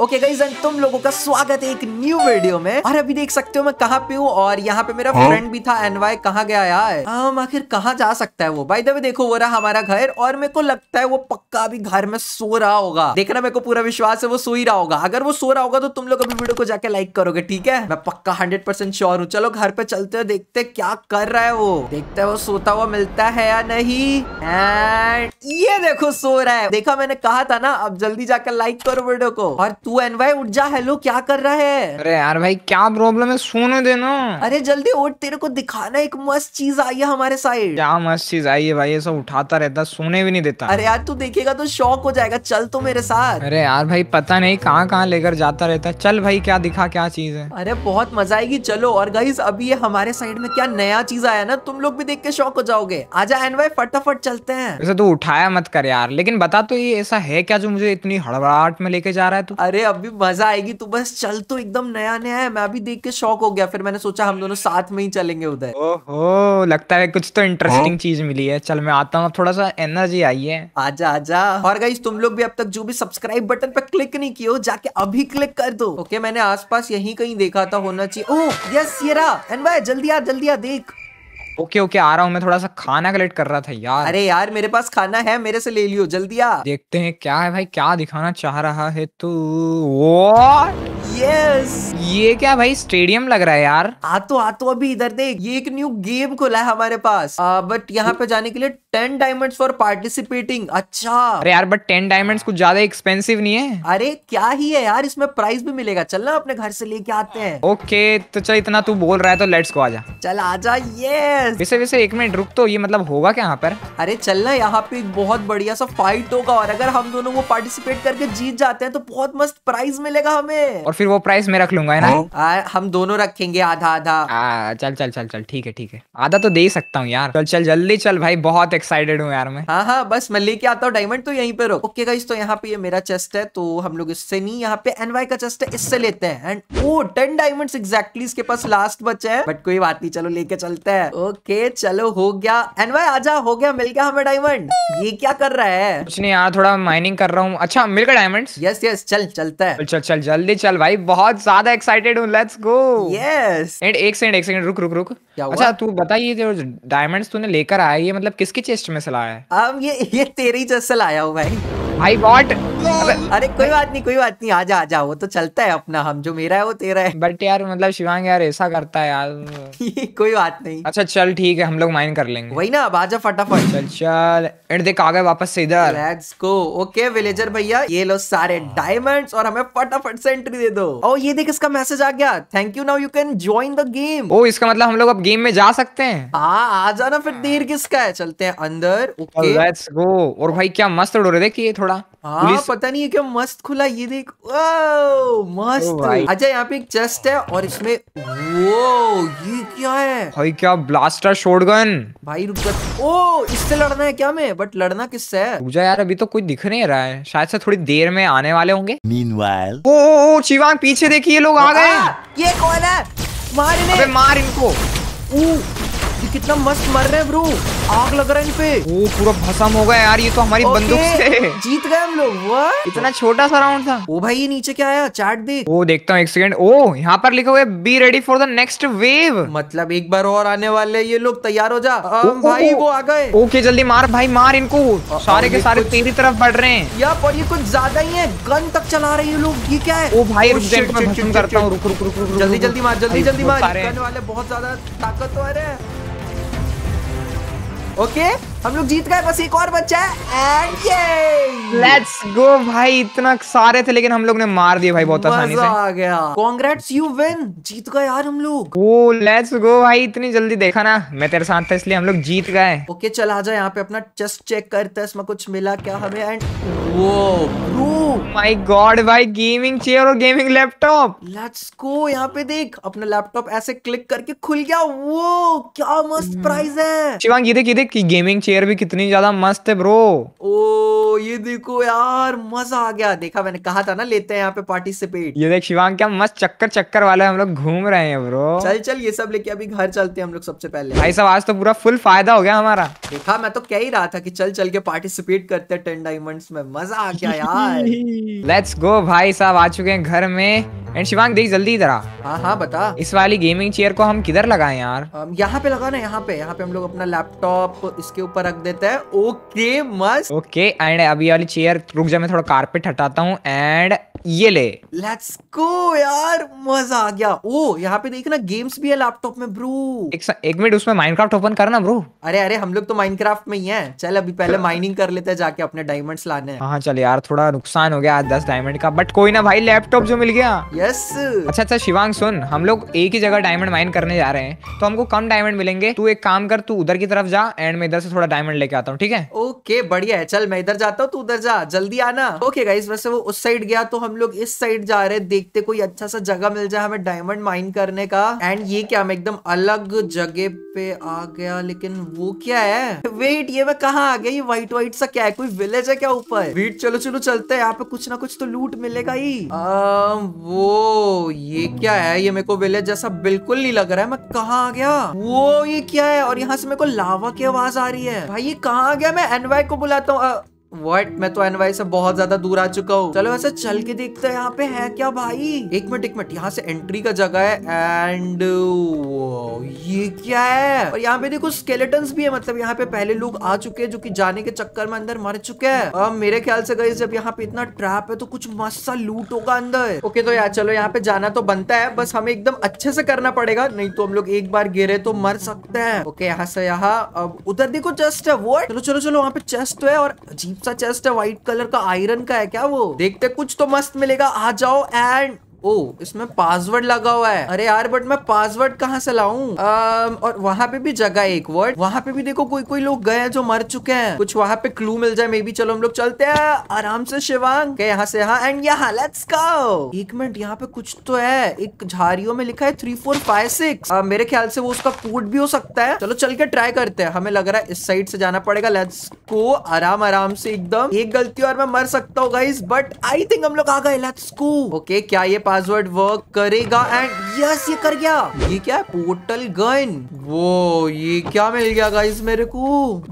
Okay guys तुम लोगों का स्वागत है एक न्यू वीडियो में और अभी देख सकते हो मैं कहाँ पे हूँ और यहाँ पे मेरा फ्रेंड हाँ। भी था एनवाई कहाँ गया यार हम आखिर कहाँ जा सकता है वो भाई दबे देखो वो रहा हमारा घर और मेरे को लगता है वो पक्का अभी घर में सो रहा होगा देखना मेरे को पूरा विश्वास है वो सो ही रहा होगा अगर वो सो रहा होगा तो तुम लोग अभी वीडियो को जाके लाइक करोगे ठीक है मैं पक्का हंड्रेड परसेंट श्योर हूँ चलो घर पे चलते हुए देखते क्या कर रहा है वो देखते है वो सोता हुआ मिलता है या नहीं एंड ये देखो सो रहा है देखा मैंने कहा था ना अब जल्दी जाकर लाइक करो वीडियो को और तू एन भाई उठ जा हेलो क्या कर रहा है अरे यार भाई क्या प्रॉब्लम है सोने देना अरे जल्दी उठ तेरे को दिखाना एक मस्त चीज आई है हमारे साइड क्या मस्त चीज आई है भाई ऐसा उठाता रहता सोने भी नहीं देता अरे यार तू देखेगा तो शौक हो जाएगा चल तो मेरे साथ अरे यार भाई पता नहीं कहाँ कहाँ लेकर जाता रहता है चल भाई क्या दिखा क्या चीज है अरे बहुत मजा आएगी चलो और गाइज अभी ये हमारे साइड में क्या नया चीज आया ना तुम लोग भी देख के शौक हो जाओगे आजा एन भाई फटाफट चलते हैं तू तो उठाया मत कर यार लेकिन बता तो ये ऐसा है क्या जो मुझे इतनी हड़बड़ाहट में लेके जा रहा है तू अरे अभी मजा आएगी तू बस चल तो एकदम नया नया है मैं अभी देख के शौक हो गया फिर मैंने सोचा हम दोनों साथ में ही चलेंगे उधर ओहो लगता है कुछ तो इंटरेस्टिंग हाँ। चीज मिली है चल मैं आता हूँ थोड़ा सा एनर्जी आई है आजा आजा और गाइस तुम लोग भी अब तक जो भी सब्सक्राइब बटन पर क्लिक नहीं किया जाके अभी क्लिक कर दो ओके मैंने पास यही कहीं देखा था होना चाहिए ओह यस ये रहा एंड भाई जल्दी आ जल्दी आ देख ओके ओके आ रहा हूँ मैं थोड़ा सा खाना कलेक्ट कर रहा था यार अरे यार मेरे पास खाना है मेरे से ले लियो जल्दी आ देखते हैं क्या है भाई क्या दिखाना चाह रहा है तू यस ये क्या भाई स्टेडियम लग रहा है यार आ तो आ तो अभी इधर देख ये एक न्यू गेम खुला है हमारे पास आ, बट यहाँ पे जाने के लिए टेन डायमंड्स फॉर पार्टिसिपेटिंग अच्छा अरे यार बट टेन डायमंड्स कुछ ज्यादा एक्सपेंसिव नहीं है अरे क्या ही है यार इसमें प्राइस भी मिलेगा चल ना अपने घर से लेके आते हैं ओके okay, तो चल इतना तू बोल रहा है तो लेट्स को आजा चल आजा यस वैसे वैसे एक मिनट रुक तो ये मतलब होगा क्या यहाँ पर अरे चल ना यहाँ पे बहुत बढ़िया सा फाइट होगा और अगर हम दोनों वो पार्टिसिपेट करके जीत जाते हैं तो बहुत मस्त प्राइज मिलेगा हमें और फिर वो प्राइज मैं रख लूंगा है ना हाँ। हम दोनों रखेंगे आधा आधा चल चल चल चल ठीक है ठीक है आधा तो दे सकता हूँ यार चल चल जल्दी चल भाई बहुत एक्साइटेड हूँ यार मैं हाँ हाँ बस मैं लेके आता हूँ डायमंड तो यहीं पे रुक ओके गाइस तो यहाँ पे ये मेरा चेस्ट है तो हम लोग इससे नहीं यहाँ पे एनवाई का चेस्ट है इससे लेते हैं and oh ten diamond exactly इसके पास लास्ट बचे हैं बट कोई बात नहीं चलो लेके चलते हैं ओके चलो हो गया एनवाई आजा हो गया मिल गया हमें डायमंड ये क्या कर रहा है कुछ नहीं यार थोड़ा माइनिंग कर रहा हूँ अच्छा मिल गया डायमंड यस यस चल चलता है चल चल जल्दी चल भाई बहुत ज्यादा एक्साइटेड हूँ लेट्स गो यस एंड एक सेकंड एक सेकंड रुक रुक रुक अच्छा तू बताइए जो डायमंड्स तूने लेकर आया ये मतलब किसकी चेस्ट में से लाया है अब ये ये तेरी चेस्ट से लाया हूँ भाई आई वॉन्ट अरे कोई बात नहीं कोई बात नहीं आजा आजा वो तो चलता है अपना हम जो मेरा है वो तेरा है बट यार मतलब शिवांग यार ऐसा करता है यार कोई बात नहीं अच्छा चल ठीक है हम लोग माइन कर लेंगे वही ना अब आजा फटाफट चल चल एंड देख आ गए वापस से इधर लेट्स गो ओके विलेजर भैया ये लो सारे डायमंड्स हाँ। और हमें फटाफट से एंट्री दे दो और oh, ये देख इसका मैसेज आ गया thank you now you can join the game oh इसका मतलब हम लोग अब गेम में जा सकते हैं हाँ आ जाना फिर देर हाँ। किसका है चलते हैं अंदर ओके लेट्स गो और भाई क्या मस्त उड़ रहे देखिए थोड़ा पड़ा हाँ पता नहीं है क्या मस्त खुला ये देख मस्त अच्छा यहाँ पे एक चेस्ट है और इसमें वो ये क्या है भाई क्या ब्लास्टर शॉटगन भाई रुक जा ओ इससे लड़ना है क्या मैं बट लड़ना किससे है पूजा यार अभी तो कुछ दिख नहीं रहा है शायद से थोड़ी देर में आने वाले होंगे meanwhile oh, oh Shivang पीछे देखिए लोग आ गए ये कौन है मार इनको ये कितना मस्त मर रहे हैं ब्रो आग लग रहा है इन पे वो पूरा भसम हो गया यार ये तो हमारी बंदूक से जीत गए हम लोग वो इतना छोटा सा राउंड था ओ भाई ये नीचे क्या आया चार्ट देख वो देखता हूँ एक सेकंड ओ यहाँ पर लिखा हुआ है be ready for the next wave मतलब एक बार और आने वाले ये लोग तैयार हो जा भाई वो आ गए ओके जल्दी मार भाई मार इनको सारे के सारे तेरी तरफ बढ़ रहे हैं यार पर ये कुछ ज्यादा ही है गन तक चला रहे ये लोग ये क्या है ओ भाई oh, रुक रुक रुक रुक जल्दी जल्दी मार जल्दी जल्दी मार गन वाले बहुत ज्यादा ताकतवर है Okay? हम लोग जीत गए बस एक और बच्चा है एंड ये लेट्स गो भाई इतना सारे थे लेकिन हम लोग ने मार दिए भाई बहुत आसानी से आ गया कांग्रेट्स यू विन जीत गए यार हम लोग ओ लेट्स गो भाई इतनी जल्दी देखा ना मैं तेरे साथ था इसलिए हम लोग जीत गए ओके चल आ जा यहां पे अपना चेस्ट चेक करते हैं इसमें कुछ मिला क्या हमें एंड वो ब्रो माय गॉड भाई गेमिंग चेयर और गेमिंग लैपटॉप लेट्स गो यहां पे देख अपना लैपटॉप ऐसे क्लिक करके खुल गया वो क्या मस्त प्राइस hmm। है शिवांग ये देख ये देख कि गेमिंग चेयर चेयर भी कितनी ज्यादा मस्त है ब्रो ओ ये देखो यार मजा आ गया देखा मैंने कहा था ना लेते हैं यहाँ पे पार्टिसिपेट ये देख शिवांग क्या मस्त चक्कर चक्कर वाले हम लोग घूम रहे हैं ब्रो चल चल ये सब लेके अभी घर चलते हैं हम लोग सबसे पहले भाई सब आज तो पूरा फुल फायदा हो गया हमारा देखा मैं तो कह ही रहा था की चल चल के पार्टिसिपेट करते टेन डायमंड में मजा आ गया यार लेट्स गो भाई साहब आ चुके हैं घर में एंड शिवांग देख जल्दी इधर हाँ हाँ बता इस वाली गेमिंग चेयर को हम किधर लगाए यार यहाँ पे लगाना यहाँ पे यहाँ पे हम लोग अपना लैपटॉप इसके ऊपर रख देते हैं ओके मस्त ओके एंड एंड अभी वाली चेयर रुक जा मैं थोड़ा कारपेट हटाता हूँ एंड ये ले लेट्स गो यार मजा आ गया ओ यहाँ पे देखना गेम्स भी है लैपटॉप में ब्रो एक, एक मिनट उसमें माइनक्राफ्ट ओपन करना ब्रो अरे अरे हम लोग तो माइनक्राफ्ट में ही हैं चल अभी पहले माइनिंग कर लेते हैं जाके अपने डायमंड्स लाने हाँ चल यार थोड़ा नुकसान हो गया आज दस डायमंड का बट कोई ना भाई लैपटॉप जो मिल गया यस अच्छा अच्छा शिवांग सुन हम लोग एक ही जगह डायमंड माइन करने जा रहे हैं तो हमको कम डायमंड मिलेंगे तू एक काम कर तू उधर की तरफ जा एंड मैं इधर से थोड़ा डायमंड लेके आता हूँ ठीक है ओके बढ़िया है चल मैं इधर जाता जाता हूँ तू उधर जा जल्दी आना ओके गाइस वैसे वो उस साइड गया तो हम लोग इस साइड जा रहे हैं देखते कोई अच्छा सा जगह मिल जाए हमें डायमंड माइन करने का एंड ये क्या मैं एकदम अलग जगह पे आ गया लेकिन वो क्या है वेट ये मैं कहा आ गया ये व्हाइट व्हाइट सा क्या है कोई विलेज है क्या ऊपर वेट चलो चलो चलते हैं यहाँ पे कुछ ना कुछ तो लूट मिलेगा ही um, वो ये क्या है ये मेरे को विलेज जैसा बिल्कुल नहीं लग रहा है मैं कहा आ गया वो ये क्या है और यहाँ से मेरे को लावा की आवाज आ रही है भाई ये कहा आ गया मैं एनवाई को बुलाता हूँ uh, व्हाट मैं तो एनवाई से बहुत ज्यादा दूर आ चुका हूँ चलो वैसे चल के देखते हैं यहाँ पे है क्या भाई एक मिनट एक मिनट यहाँ से एंट्री का जगह है एंड ये क्या है और यहाँ पे देखो स्केलेटन भी है मतलब यहाँ पे पहले लोग आ चुके हैं जो की जाने के चक्कर में अंदर मर चुके हैं अब मेरे ख्याल से गई जब यहाँ पे इतना ट्रैप है तो कुछ मस्त सा लूट होगा अंदर ओके तो यार चलो यहाँ पे जाना तो बनता है बस हमें एकदम अच्छे से करना पड़ेगा नहीं तो हम लोग एक बार गिरे तो मर सकते हैं ओके यहाँ से यहाँ अब उधर देखो चेस्ट है वो चलो चलो चलो वहाँ पे चेस्ट तो है और अजीब सा चेस्ट है व्हाइट कलर का आयरन का है क्या वो देखते कुछ तो मस्त मिलेगा आ जाओ एंड ओ इसमें पासवर्ड लगा हुआ है अरे यार बट मैं पासवर्ड कहाँ से लाऊ और वहाँ पे भी जगह एक वर्ड वहाँ पे भी देखो कोई कोई लोग गए जो मर चुके हैं कुछ वहाँ पे क्लू मिल जाए मे भी चलो हम लोग चलते हैं आराम से शिवांग यहाँ से यहाँ एंड यहाँ लेट्स गो एक मिनट यहाँ पे कुछ तो है एक झारियों में लिखा है थ्री फोर फाइव सिक्स मेरे ख्याल से वो उसका फूड भी हो सकता है चलो चल के ट्राई करते हैं हमें लग रहा है इस साइड से जाना पड़ेगा लेट्स को आराम आराम से एकदम एक गलती और मैं मर सकता हूँ गाइस बट आई थिंक हम लोग आ गए लेट्स को ओके क्या ये पासवर्ड वर्क करेगा एंड यस ये कर गया ये क्या है पोर्टल गन वो ये क्या मिल गया गाइस मेरे को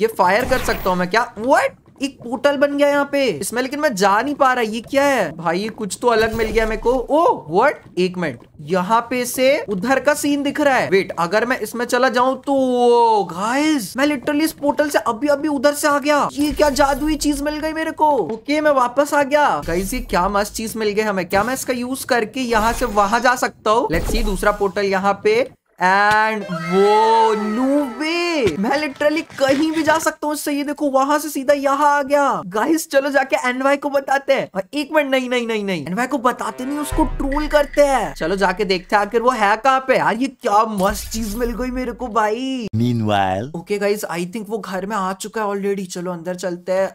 ये फायर कर सकता हूँ मैं क्या व्हाट एक पोर्टल बन गया यहाँ पे इसमें लेकिन मैं जा नहीं पा रहा ये क्या है भाई कुछ तो अलग मिल गया मेरे को ओ वट एक मिनट यहाँ पे से उधर का सीन दिख रहा है वेट अगर मैं इसमें चला जाऊं तो गाइस मैं लिटरली इस पोर्टल से अभी अभी उधर से आ गया ये क्या जादुई चीज मिल गई मेरे को ओके मैं वापस आ गया गाइस ये क्या मस्त चीज मिल गई हमें क्या मैं इसका यूज करके यहाँ से वहां जा सकता हूँ लेट्स सी दूसरा पोर्टल यहाँ पे एंड वो नो वे मैं लिटरली कहीं भी जा सकता हूँ ये देखो वहां से सीधा यहाँ आ गया गाइस चलो जाके एनवाई को बताते हैं और एक मिनट नहीं नहीं नहीं नहीं एनवाई को बताते नहीं उसको ट्रोल करते हैं चलो जाके देखते हैं आखिर वो है कहाँ पे यार ये क्या मस्त चीज मिल गई मेरे को भाई mean okay guys I think वो घर में आ चुका है ऑलरेडी चलो अंदर चलते है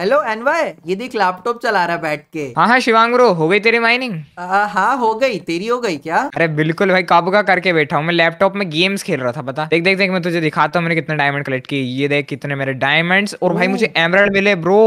हेलो एनवाई ये देख लैपटॉप चला रहा है बैठ के हाँ हाँ शिवांग हो गई तेरी माइनिंग हाँ हो गई तेरी हो गई क्या अरे बिल्कुल भाई काबू का करके करके बैठा हूँ मैं लैपटॉप में गेम्स खेल रहा था पता देख देख देख मैं तुझे दिखाता हूँ मैंने कितने डायमंड कलेक्ट किए ये देख कितने मेरे डायमंड और भाई मुझे एमराल्ड मिले ब्रो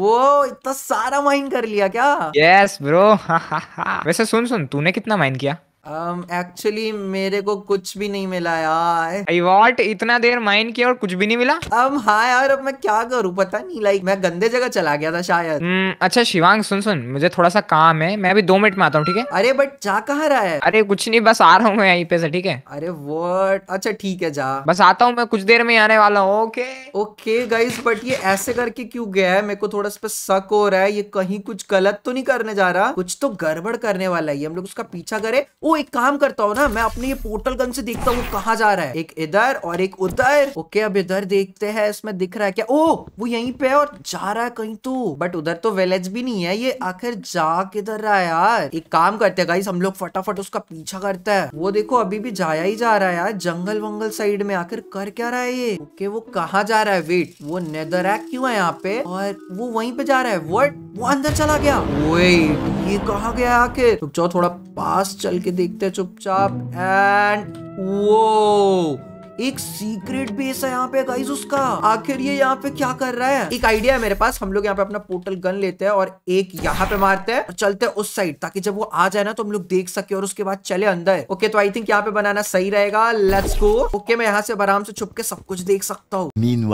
वो इतना सारा माइन कर लिया क्या यस ब्रो वैसे सुन सुन तूने कितना माइन किया एक्चुअली um, actually, मेरे को कुछ भी नहीं मिला यार आई इतना देर माइन किया और कुछ भी नहीं मिला अब um, हाँ यार अब मैं क्या करूँ पता नहीं लाइक मैं गंदे जगह चला गया था शायद hmm, अच्छा शिवांग सुन सुन मुझे थोड़ा सा काम है मैं अभी दो मिनट में आता हूँ ठीक है अरे बट जा कहा रहा है अरे कुछ नहीं बस आ रहा हूँ मैं यहीं पे से ठीक है अरे वर्ट अच्छा ठीक है जा बस आता हूँ मैं कुछ देर में आने वाला हूँ ओके ओके गाइज बट ये ऐसे करके क्यूँ गया है मेरे को थोड़ा सा शक हो रहा है ये कहीं कुछ गलत तो नहीं करने जा रहा कुछ तो गड़बड़ करने वाला है हम लोग उसका पीछा करे ओ एक काम करता हूँ ना मैं अपने ये पोर्टल गन से देखता हूँ कहाँ जा रहा है एक इधर और एक उधर ओके अब इधर देखते हैं इसमें दिख रहा है क्या ओ वो यहीं पे है और जा रहा है कहीं तो बट उधर तो विलेज भी नहीं है ये आखिर जा किधर रहा है यार एक काम करते है गाइस हम लोग फटाफट उसका पीछा करते है वो देखो अभी भी जाया ही जा रहा है यार जंगल वंगल साइड में आखिर कर क्या रहा है ये ओके वो कहा जा रहा है वेट वो नेदर है क्यूँ है यहाँ पे और वो वही पे जा रहा है वर्ड वो अंदर चला गया वो ये कहा गया आखिर रुक जाओ थोड़ा पास चल के देखते हैं चुपचाप एंड वो एक सीक्रेट बेस है यहाँ पे गाइस उसका आखिर ये यहाँ पे क्या कर रहा है एक आइडिया है मेरे पास हम लोग यहाँ पे अपना पोर्टल गन लेते हैं और एक यहाँ पे मारते हैं और चलते हैं उस साइड ताकि जब वो आ जाए ना तो हम लोग देख सके और उसके बाद चले अंदर ओके तो आई थिंक यहाँ पे बनाना सही रहेगा लेट्स गो ओके मैं यहाँ से आराम से छुप के सब कुछ देख सकता हूँ मीन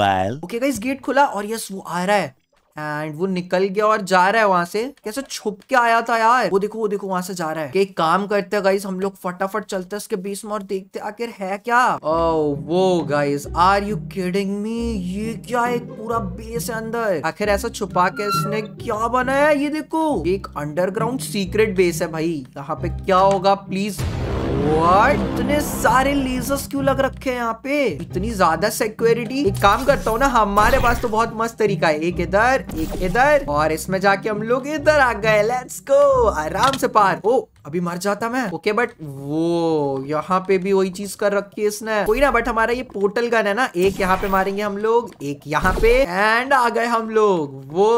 ओके गाइस गेट खुला और यस वो आ रहा है एंड वो निकल गया और जा रहा है वहां से कैसे छुप के आया था यार वो देखो वो देखो वहां से जा रहा है एक काम करते है गाइस हम लोग फटाफट चलते हैं उसके बीच में और देखते आखिर है क्या ओ oh, वो guys are you kidding me ये क्या एक पूरा बेस है अंदर आखिर ऐसा छुपा के इसने क्या बनाया ये देखो एक अंडरग्राउंड सीक्रेट बेस है भाई यहाँ पे क्या होगा प्लीज इतने सारे लेजर्स क्यों लग रखे हैं यहाँ पे इतनी ज्यादा सिक्योरिटी एक काम करता हूँ ना हमारे पास तो बहुत मस्त तरीका है एक इधर एक इधर और इसमें जाके हम लोग इधर आ गए लेट्स गो आराम से पार ओ अभी मर जाता मैं ओके बट वो यहाँ पे भी वही चीज कर रखी है इसने कोई ना बट हमारा ये पोर्टल गन है ना एक यहाँ पे मारेंगे हम लोग एक यहाँ पे एंड आ गए हम लोग वो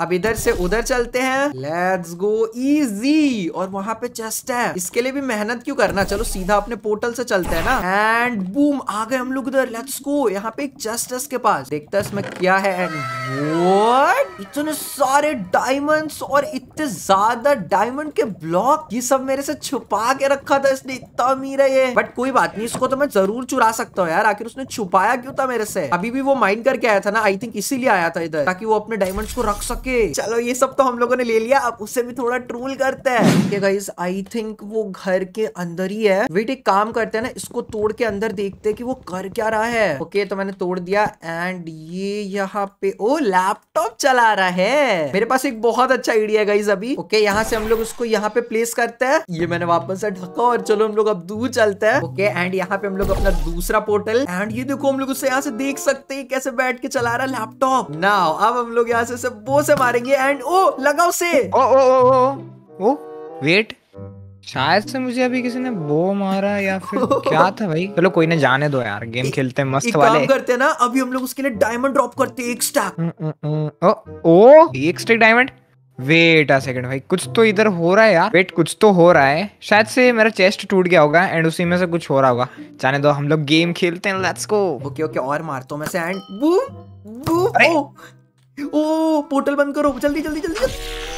अब इधर से उधर चलते हैं लेट्स गो इजी और वहां पे चेस्ट है इसके लिए भी मेहनत क्यों करना चलो सीधा अपने पोर्टल से चलते है ना एंड बूम आ गए हम लोग उधर लेट्स गो यहाँ पे एक चेस्ट है इसके पास देखता है इसमें क्या है एंड इतने सारे डायमंड और इतने ज्यादा डायमंड के ब्लॉक ये सब मेरे से छुपा के रखा था इसने इतना अमीर है ये बट कोई बात नहीं इसको तो मैं जरूर चुरा सकता हूँ यार आखिर उसने छुपाया क्यों था मेरे से अभी भी वो माइंड करके आया था ना आई थिंक इसीलिए आया था इधर ताकि वो अपने डायमंड को रख सके चलो ये सब तो हम लोगों ने ले लिया अब उससे भी थोड़ा ट्रूल करते हैं आई थिंक वो घर के अंदर ही है वेट एक काम करते है ना इसको तोड़ के अंदर देखते है की वो कर क्या रहा है ओके okay, तो मैंने तोड़ दिया एंड ये यहाँ पे ओ लैपटॉप चला रहा है मेरे पास एक बहुत अच्छा आइडिया है गाइज अभी ओके okay, यहाँ से हम लोग उसको यहाँ पे प्लेस कर करते हैं ये मैंने वापस से ढका और चलो हम लोग अब दूर चलते हैं ओके एंड यहाँ पे हम लोग अपना दूसरा पोर्टल एंड ये देखो हम लोग उससे यहाँ से देख सकते हैं कैसे बैठ के चला रहा है लैपटॉप ना अब हम लोग यहाँ से सब वो से मारेंगे एंड ओ लगाओ से ओ ओ ओ ओ ओ वेट शायद से मुझे अभी किसी ने बो मारा या फिर क्या था भाई चलो कोई ना जाने दो यार गेम खेलते हैं मस्त वाले काम करते हैं ना अभी हम लोग उसके लिए डायमंड ड्रॉप करते हैं एक स्टैक ओ ओ एक stack diamond wait a second भाई कुछ तो इधर हो रहा है यार वेट कुछ तो हो रहा है शायद से मेरा चेस्ट टूट गया होगा एंड उसी में से कुछ हो रहा होगा जाने दो हम लोग गेम खेलते हैं लेट्स गो ओके ओके और मारता तो हूं मैं से and boom boom oh, oh portal बंद करो जल्दी जल्दी जल्दी, जल्दी।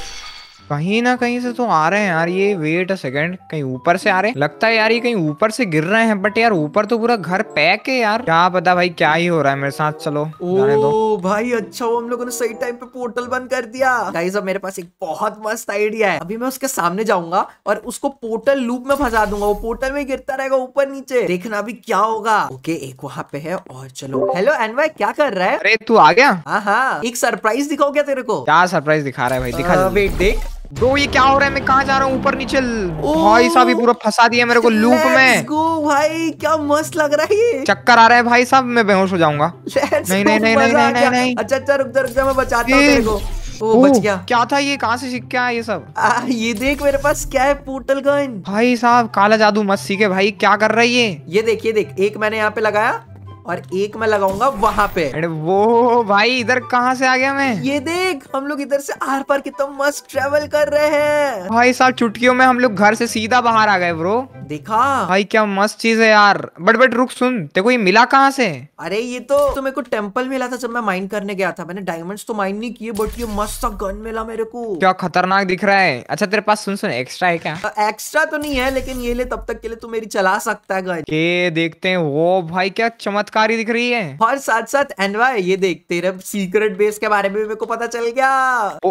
कहीं ना कहीं से तो आ रहे हैं यार ये वेट अ सेकंड कहीं ऊपर से आ रहे हैं लगता है यार ये कहीं ऊपर से गिर रहे हैं बट यार ऊपर तो पूरा घर पैक है यार क्या पता भाई क्या ही हो रहा है मेरे साथ चलो ओ भाई अच्छा वो हम लोगों ने सही टाइम पे पोर्टल बंद कर दिया भाई अब मेरे पास एक बहुत मस्त आइडिया है अभी मैं उसके सामने जाऊंगा और उसको पोर्टल लूप में फंसा दूंगा वो पोर्टल में गिरता रहेगा ऊपर नीचे देखना अभी क्या होगा ओके एक वहाँ पे है और चलो हेलो एनवाय क्या कर रहा है अरे तू आ गया हाँ हाँ एक सरप्राइज दिखाओ क्या तेरे को क्या सरप्राइज दिखा रहा है भाई दिखा वेट देख ब्रो ये क्या हो रहा है मैं कहा जा रहा हूँ ऊपर नीचे भाई साहब ये पूरा फंसा दिया मेरे को लूप में गो भाई क्या मस्त लग रहा है चक्कर आ रहा है भाई साहब मैं बेहोश हो जाऊंगा नहीं नहीं नहीं नहीं नहीं नहीं अच्छा अच्छा रुक रुक जा मैं बचाता हूँ ओ, ओ, बच गया क्या था ये कहाँ से सीख क्या है ये सब आ, ये देख मेरे पास क्या है पोर्टल गन भाई साहब काला जादू मत सीखे भाई क्या कर रहा है ये ये देख ये देख एक मैंने यहाँ पे लगाया और एक मैं लगाऊंगा वहाँ पे अरे वो भाई इधर कहाँ से आ गया मैं ये देख हम लोग इधर से आर पार कितना मस्त ट्रेवल कर रहे हैं भाई साहब छुट्टियों में हम लोग घर से सीधा बाहर आ गए ब्रो देखा भाई क्या मस्त चीज है यार बट बट रुक सुन देखो ये मिला कहाँ से अरे ये तो तो मेरे को टेम्पल मिला था जब मैं माइन करने गया था मैंने डायमंड तो माइन नहीं किए बट ये मस्त सा गन मिला मेरे को क्या खतरनाक दिख रहा है अच्छा तेरे पास सुन सुन एक्स्ट्रा है क्या एक्स्ट्रा तो नहीं है लेकिन ये ले तब तक के लिए तू मेरी चला सकता है गन ये देखते हैं वो भाई क्या चमत्कार कारी दिख रही है और साथ साथ एनवा ये देख तेरे सीक्रेट बेस के बारे में मेरे को पता चल गया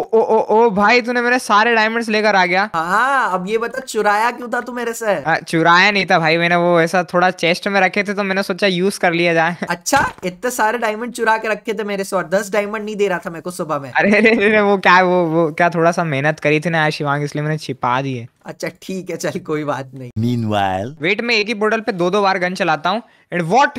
ओ ओ ओ ओ भाई तूने मेरे सारे डायमंड्स लेकर आ गया हाँ अब ये बता चुराया क्यों था तू मेरे से चुराया नहीं था भाई मैंने वो ऐसा थोड़ा चेस्ट में रखे थे तो मैंने सोचा यूज कर लिया जाए अच्छा इतने सारे डायमंड चुरा के रखे थे मेरे से और दस डायमंड नहीं दे रहा था मेरे को सुबह में अरे वो क्या वो वो क्या थोड़ा सा मेहनत करी थी ना आज शिवांग इसलिए मैंने छिपा दिए अच्छा ठीक है चल कोई बात नहीं मीन वेट मैं एक ही पोर्टल पे दो दो बार गन चलाता हूँ एंड वॉट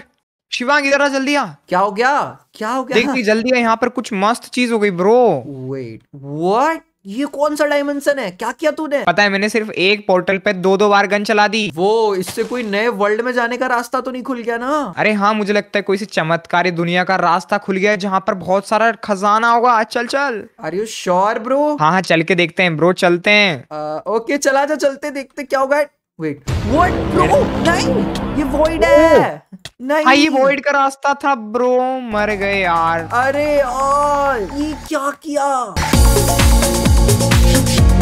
शिवांग इधर आ जल्दी आ क्या हो गया क्या हो गया देखिए जल्दी आ यहाँ पर कुछ मस्त चीज हो गई ब्रो वेट व्हाट ये कौन सा डायमेंशन है क्या किया तूने पता है मैंने सिर्फ एक पोर्टल पे दो दो बार गन चला दी वो इससे कोई नए वर्ल्ड में जाने का रास्ता तो नहीं खुल गया ना अरे हाँ मुझे लगता है कोई चमत्कारी दुनिया का रास्ता खुल गया है जहाँ पर बहुत सारा खजाना होगा चल चल आर यू श्योर ब्रो हाँ हाँ चल के देखते हैं ब्रो चलते हैं आ, ओके चला जा चलते देखते क्या होगा वेट व्हाट ब्रो नहीं ये वॉइड है oh। नहीं भाई वॉइड का रास्ता था ब्रो मर गए यार अरे यार ये क्या किया